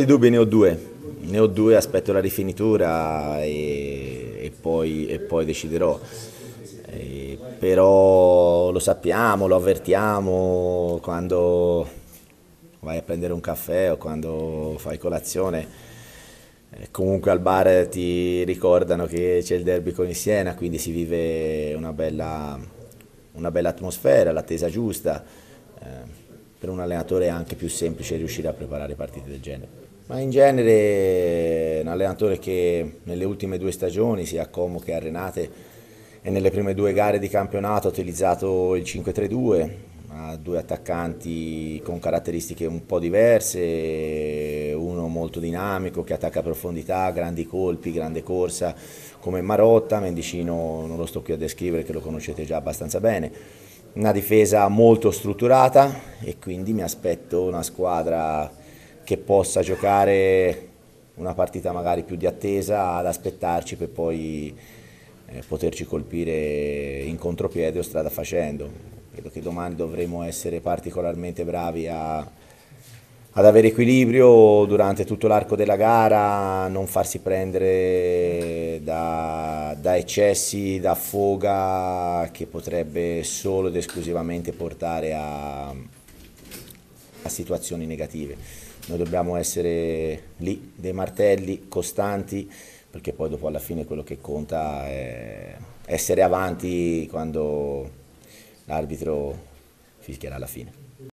Di dubbi ne ho due, ne ho due, aspetto la rifinitura e, e, poi, e poi, deciderò. E, però lo sappiamo, lo avvertiamo quando vai a prendere un caffè o quando fai colazione. Eh, comunque al bar ti ricordano che c'è il derby con il Siena, quindi si vive una bella, una bella atmosfera, l'attesa giusta. Eh, per un allenatore è anche più semplice riuscire a preparare partite del genere. Ma in genere un allenatore che nelle ultime due stagioni, sia a Como che a Renate, e nelle prime due gare di campionato ha utilizzato il 5-3-2, ha due attaccanti con caratteristiche un po' diverse, uno molto dinamico che attacca a profondità, grandi colpi, grande corsa come Marotta, Mendicino non lo sto qui a descrivere che lo conoscete già abbastanza bene una difesa molto strutturata e quindi mi aspetto una squadra che possa giocare una partita magari più di attesa ad aspettarci per poi eh, poterci colpire in contropiede o strada facendo. Credo che domani dovremo essere particolarmente bravi a, ad avere equilibrio durante tutto l'arco della gara, non farsi prendere da, da, eccessi, da foga che potrebbe solo ed esclusivamente portare a, a situazioni negative. Noi dobbiamo essere lì, dei martelli, costanti, perché poi dopo alla fine quello che conta è essere avanti quando l'arbitro fischierà la fine.